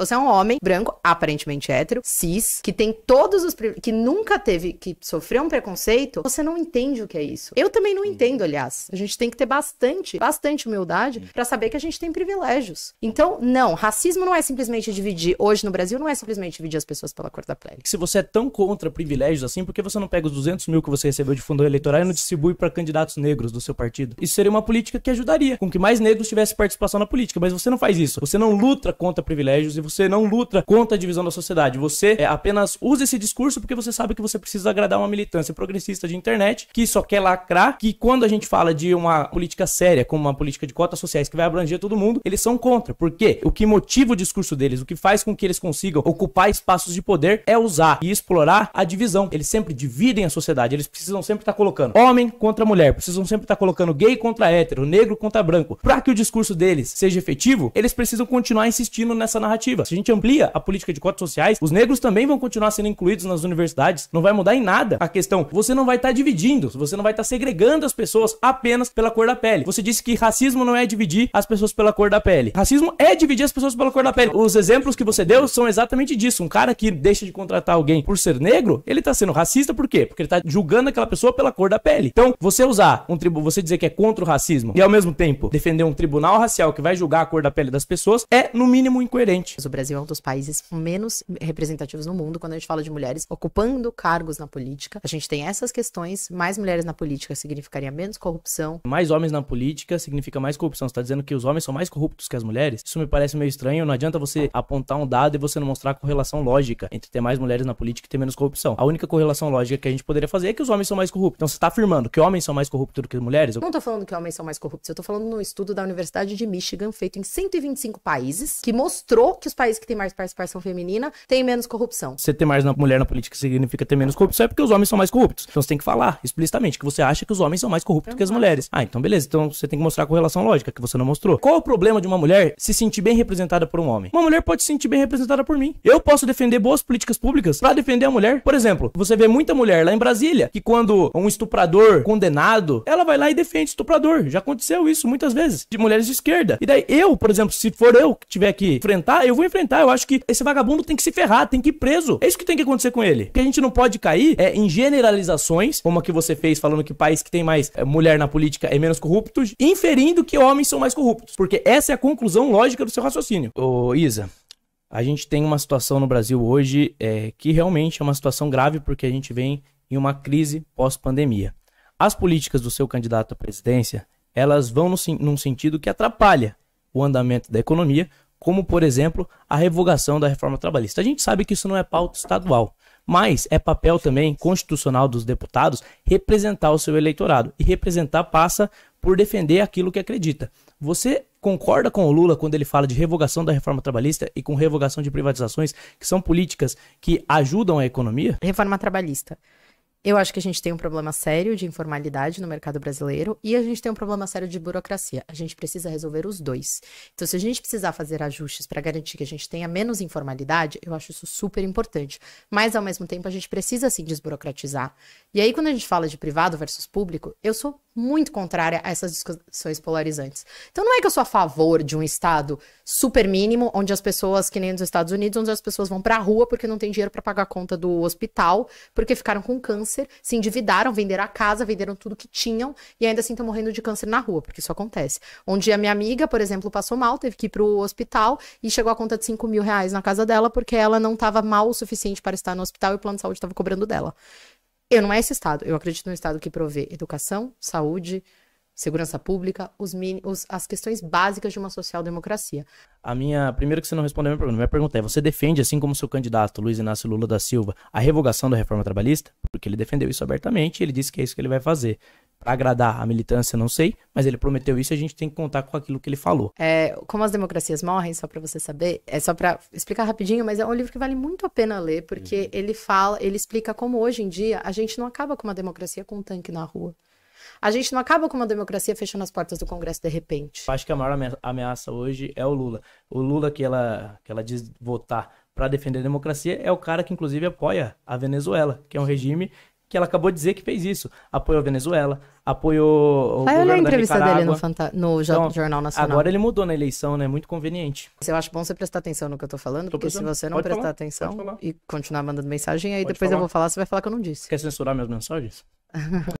Você é um homem branco, aparentemente hétero, cis, que tem todos os que nunca teve, que sofreu um preconceito, você não entende o que é isso. Eu também não entendo, aliás. A gente tem que ter bastante, bastante humildade para saber que a gente tem privilégios. Então, não, racismo não é simplesmente dividir. Hoje no Brasil não é simplesmente dividir as pessoas pela cor da pele. Se você é tão contra privilégios assim, por que você não pega os 200 mil que você recebeu de fundo eleitoral e não distribui para candidatos negros do seu partido? Isso seria uma política que ajudaria com que mais negros tivessem participação na política, mas você não faz isso. Você não luta contra privilégios e você você não luta contra a divisão da sociedade. Você é, apenas usa esse discurso porque você sabe que você precisa agradar uma militância progressista de internet que só quer lacrar, que quando a gente fala de uma política séria, como uma política de cotas sociais que vai abranger todo mundo, eles são contra. Porque o que motiva o discurso deles, o que faz com que eles consigam ocupar espaços de poder é usar e explorar a divisão. Eles sempre dividem a sociedade, eles precisam sempre estar colocando homem contra mulher, precisam sempre estar colocando gay contra hétero, negro contra branco. Para que o discurso deles seja efetivo, eles precisam continuar insistindo nessa narrativa se a gente amplia a política de cotas sociais, os negros também vão continuar sendo incluídos nas universidades. Não vai mudar em nada a questão. Você não vai estar tá dividindo, você não vai estar tá segregando as pessoas apenas pela cor da pele. Você disse que racismo não é dividir as pessoas pela cor da pele. Racismo é dividir as pessoas pela cor da pele. Os exemplos que você deu são exatamente disso. Um cara que deixa de contratar alguém por ser negro, ele tá sendo racista por quê? Porque ele tá julgando aquela pessoa pela cor da pele. Então, você usar um tribo, você dizer que é contra o racismo e ao mesmo tempo defender um tribunal racial que vai julgar a cor da pele das pessoas é no mínimo incoerente. O Brasil é um dos países menos representativos no mundo quando a gente fala de mulheres ocupando cargos na política. A gente tem essas questões, mais mulheres na política significaria menos corrupção. Mais homens na política significa mais corrupção. Você está dizendo que os homens são mais corruptos que as mulheres? Isso me parece meio estranho. Não adianta você apontar um dado e você não mostrar a correlação lógica entre ter mais mulheres na política e ter menos corrupção. A única correlação lógica que a gente poderia fazer é que os homens são mais corruptos. Então você está afirmando que homens são mais corruptos do que mulheres? Eu Não estou falando que homens são mais corruptos. Eu estou falando num estudo da Universidade de Michigan feito em 125 países que mostrou que os países que têm mais participação feminina têm menos corrupção. Você ter mais mulher na política significa ter menos corrupção é porque os homens são mais corruptos. Então você tem que falar explicitamente que você acha que os homens são mais corruptos que as mulheres. Ah, então beleza. Então você tem que mostrar a correlação lógica que você não mostrou. Qual o problema de uma mulher se sentir bem representada por um homem? Uma mulher pode se sentir bem representada por mim. Eu posso defender boas políticas públicas para defender a mulher. Por exemplo, você vê muita mulher lá em Brasília que quando um estuprador condenado, ela vai lá e defende estuprador. Já aconteceu isso muitas vezes de mulheres de esquerda. E daí eu, por exemplo, se for eu que tiver que enfrentar, eu vou vou enfrentar. Eu acho que esse vagabundo tem que se ferrar, tem que ir preso. É isso que tem que acontecer com ele. O que a gente não pode cair é em generalizações, como a que você fez falando que país que tem mais é, mulher na política é menos corruptos, inferindo que homens são mais corruptos. Porque essa é a conclusão lógica do seu raciocínio. Ô, Isa, a gente tem uma situação no Brasil hoje é, que realmente é uma situação grave porque a gente vem em uma crise pós-pandemia. As políticas do seu candidato à presidência, elas vão no, num sentido que atrapalha o andamento da economia, como, por exemplo, a revogação da reforma trabalhista. A gente sabe que isso não é pauta estadual, mas é papel também constitucional dos deputados representar o seu eleitorado. E representar passa por defender aquilo que acredita. Você concorda com o Lula quando ele fala de revogação da reforma trabalhista e com revogação de privatizações, que são políticas que ajudam a economia? Reforma trabalhista. Eu acho que a gente tem um problema sério de informalidade no mercado brasileiro e a gente tem um problema sério de burocracia. A gente precisa resolver os dois. Então, se a gente precisar fazer ajustes para garantir que a gente tenha menos informalidade, eu acho isso super importante. Mas, ao mesmo tempo, a gente precisa sim desburocratizar. E aí, quando a gente fala de privado versus público, eu sou muito contrária a essas discussões polarizantes. Então não é que eu sou a favor de um Estado super mínimo, onde as pessoas, que nem nos Estados Unidos, onde as pessoas vão a rua porque não tem dinheiro para pagar a conta do hospital, porque ficaram com câncer, se endividaram, venderam a casa, venderam tudo que tinham e ainda assim estão morrendo de câncer na rua, porque isso acontece. Onde a minha amiga, por exemplo, passou mal, teve que ir o hospital e chegou a conta de 5 mil reais na casa dela porque ela não estava mal o suficiente para estar no hospital e o plano de saúde estava cobrando dela. Eu não é esse Estado. Eu acredito num Estado que provê educação, saúde, segurança pública, os, os as questões básicas de uma social-democracia. A minha. Primeiro que você não respondeu é a minha pergunta. Minha pergunta é: você defende, assim como seu candidato, Luiz Inácio Lula da Silva, a revogação da reforma trabalhista? Porque ele defendeu isso abertamente e ele disse que é isso que ele vai fazer para agradar a militância, não sei, mas ele prometeu isso e a gente tem que contar com aquilo que ele falou. É, como as democracias morrem, só para você saber, é só para explicar rapidinho, mas é um livro que vale muito a pena ler, porque uhum. ele fala, ele explica como hoje em dia a gente não acaba com uma democracia com um tanque na rua. A gente não acaba com uma democracia fechando as portas do Congresso de repente. acho que a maior ameaça hoje é o Lula. O Lula que ela, que ela diz votar para defender a democracia é o cara que inclusive apoia a Venezuela, que é um regime que ela acabou de dizer que fez isso. Apoiou a Venezuela, apoiou o ah, governo a entrevista da dele no, Fanta... no então, Jornal Nacional. Agora ele mudou na eleição, né? Muito conveniente. Eu acho bom você prestar atenção no que eu tô falando, tô porque pensando. se você não Pode prestar falar. atenção e continuar mandando mensagem, aí Pode depois falar. eu vou falar, você vai falar que eu não disse. Quer censurar minhas mensagens?